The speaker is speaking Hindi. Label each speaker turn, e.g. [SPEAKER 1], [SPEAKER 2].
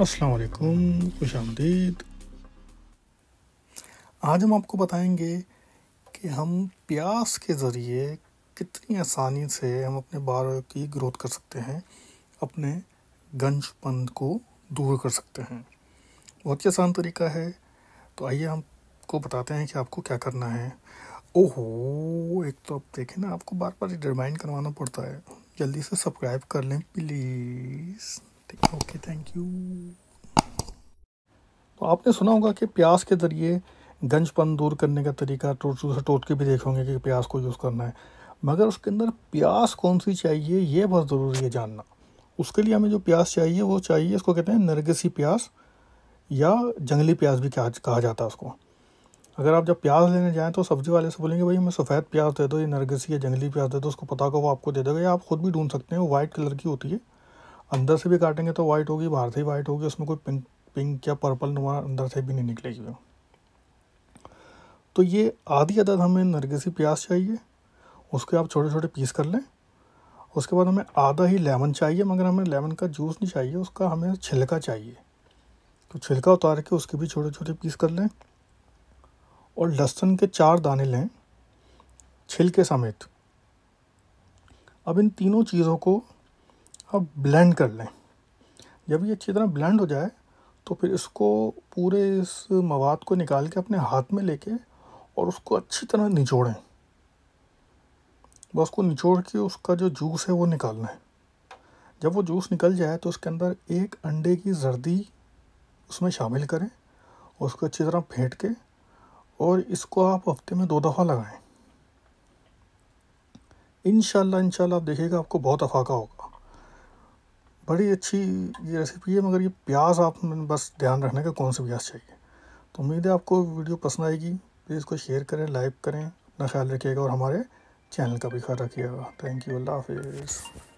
[SPEAKER 1] असलकुम खुश आमदीद आज हम आपको बताएंगे कि हम प्यास के ज़रिए कितनी आसानी से हम अपने बार की ग्रोथ कर सकते हैं अपने गंजपन को दूर कर सकते हैं बहुत ही आसान तरीका है तो आइए हमको बताते हैं कि आपको क्या करना है ओहो एक तो आप देखें ना आपको बार बार रिमाइंड करवाना पड़ता है जल्दी से सब्सक्राइब कर लें प्लीज़ ठीक है ओके थैंक यू तो आपने सुना होगा कि प्यास के ज़रिए गंजपन दूर करने का तरीका टोटू टोटके टोट भी देखे होंगे कि प्यास को यूज़ करना है मगर उसके अंदर प्यास कौन सी चाहिए ये बहुत ज़रूरी है जानना उसके लिए हमें जो प्यास चाहिए वो चाहिए इसको कहते हैं नरगसी प्यास या जंगली प्याज भी कहा जाता है उसको अगर आप जब प्याज लेने जाएँ तो सब्ज़ी वाले से बोलेंगे भाई हमें सफ़ेद प्याज दे दो ये नरगसी या जंगली प्याज दे दो उसको पता होगा वो आपको दे देगा या आप ख़ुद भी ढूंढ सकते हैं वो वाइट कलर की होती है अंदर से भी काटेंगे तो वाइट होगी बाहर से ही वाइट होगी उसमें कोई पिंक पिंक या पर्पल नुमा अंदर से भी नहीं निकलेगी तो ये आधी अदद हमें नरगेसी प्याज चाहिए उसके आप छोटे छोटे पीस कर लें उसके बाद हमें आधा ही लेमन चाहिए मगर हमें लेमन का जूस नहीं चाहिए उसका हमें छिलका चाहिए तो छिलका उतार के उसके भी छोटे छोटे पीस कर लें और लहसुन के चार दाने लें छिलके समेत अब इन तीनों चीज़ों को अब ब्लेंड कर लें जब ये अच्छी तरह ब्लेंड हो जाए तो फिर इसको पूरे इस मवाद को निकाल के अपने हाथ में लेके और उसको अच्छी तरह निचोड़ें बस को निचोड़ के उसका जो जूस है वो निकालना है जब वो जूस निकल जाए तो उसके अंदर एक अंडे की जर्दी उसमें शामिल करें उसको अच्छी तरह फेंट के और इसको आप हफ्ते में दो दफ़ा लगाएं इन शाह आप देखिएगा आपको बहुत अफाका होगा बड़ी अच्छी ये रेसिपी है मगर ये प्याज आप बस ध्यान रखना का कौन सी प्याज चाहिए तो उम्मीद है आपको वीडियो पसंद आएगी प्लीज़ इसको शेयर करें लाइक करें अपना ख्याल रखिएगा और हमारे चैनल का भी ख्याल रखिएगा थैंक यू अल्लाह हाफिज़